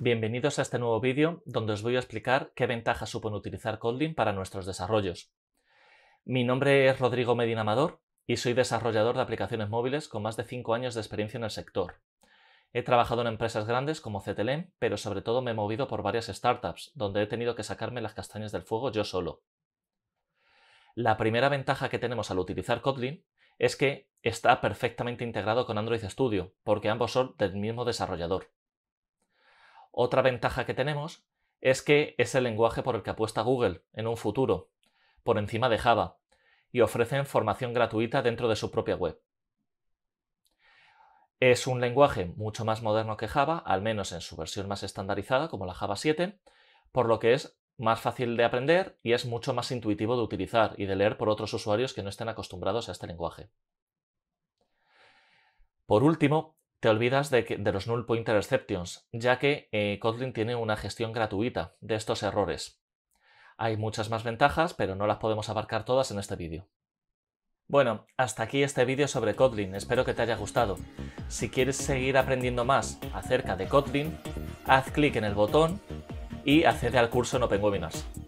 Bienvenidos a este nuevo vídeo donde os voy a explicar qué ventajas supone utilizar Kotlin para nuestros desarrollos. Mi nombre es Rodrigo Medina Amador y soy desarrollador de aplicaciones móviles con más de 5 años de experiencia en el sector. He trabajado en empresas grandes como CTLM, pero sobre todo me he movido por varias startups, donde he tenido que sacarme las castañas del fuego yo solo. La primera ventaja que tenemos al utilizar Kotlin es que está perfectamente integrado con Android Studio, porque ambos son del mismo desarrollador. Otra ventaja que tenemos es que es el lenguaje por el que apuesta Google en un futuro, por encima de Java, y ofrecen formación gratuita dentro de su propia web. Es un lenguaje mucho más moderno que Java, al menos en su versión más estandarizada, como la Java 7, por lo que es más fácil de aprender y es mucho más intuitivo de utilizar y de leer por otros usuarios que no estén acostumbrados a este lenguaje. Por último, te olvidas de, los null pointer exceptions, ya que eh, Kotlin tiene una gestión gratuita de estos errores. Hay muchas más ventajas, pero no las podemos abarcar todas en este vídeo. Bueno, hasta aquí este vídeo sobre Kotlin, espero que te haya gustado. Si quieres seguir aprendiendo más acerca de Kotlin, haz clic en el botón y accede al curso en Open Webinars.